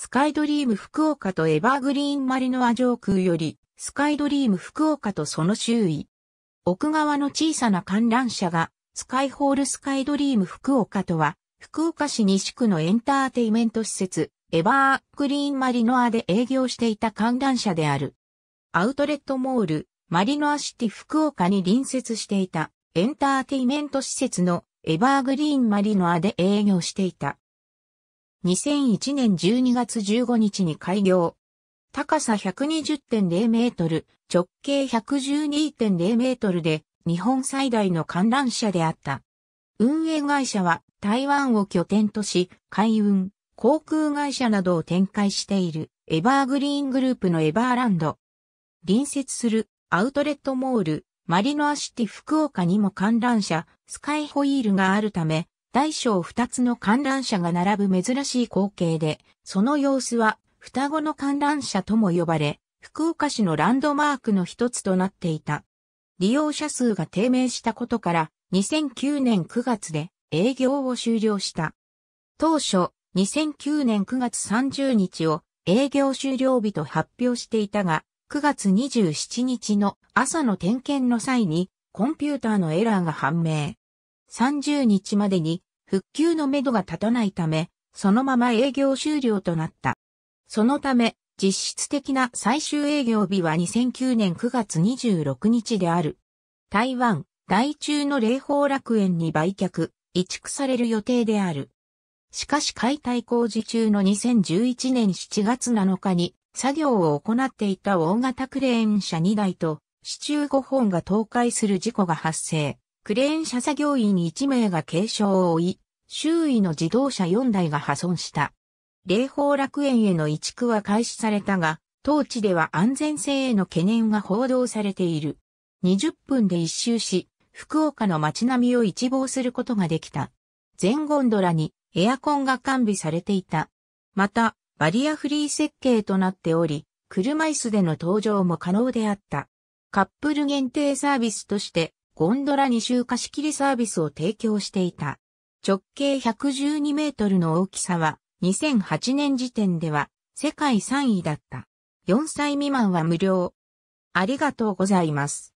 スカイドリーム福岡とエバーグリーンマリノア上空より、スカイドリーム福岡とその周囲。奥側の小さな観覧車が、スカイホールスカイドリーム福岡とは、福岡市西区のエンターテイメント施設、エバーグリーンマリノアで営業していた観覧車である。アウトレットモール、マリノアシティ福岡に隣接していたエンターテイメント施設のエバーグリーンマリノアで営業していた。2001年12月15日に開業。高さ120.0メートル、直径112.0メートルで、日本最大の観覧車であった。運営会社は台湾を拠点とし、海運、航空会社などを展開しているエバーグリーングループのエバーランド。隣接するアウトレットモール、マリノアシティ福岡にも観覧車、スカイホイールがあるため、大小二つの観覧車が並ぶ珍しい光景で、その様子は双子の観覧車とも呼ばれ、福岡市のランドマークの一つとなっていた。利用者数が低迷したことから、2009年9月で営業を終了した。当初、2009年9月30日を営業終了日と発表していたが、9月27日の朝の点検の際にコンピューターのエラーが判明。30日までに復旧のめどが立たないため、そのまま営業終了となった。そのため、実質的な最終営業日は2009年9月26日である。台湾、大中の霊宝楽園に売却、移築される予定である。しかし解体工事中の2011年7月7日に作業を行っていた大型クレーン車2台と支柱5本が倒壊する事故が発生。クレーン車作業員1名が軽傷を負い、周囲の自動車4台が破損した。霊峰楽園への移築は開始されたが、当地では安全性への懸念が報道されている。20分で一周し、福岡の街並みを一望することができた。全ゴンドラにエアコンが完備されていた。また、バリアフリー設計となっており、車椅子での登場も可能であった。カップル限定サービスとして、ゴンドラ2周貸し切りサービスを提供していた。直径112メートルの大きさは、2008年時点では世界3位だった。4歳未満は無料。ありがとうございます。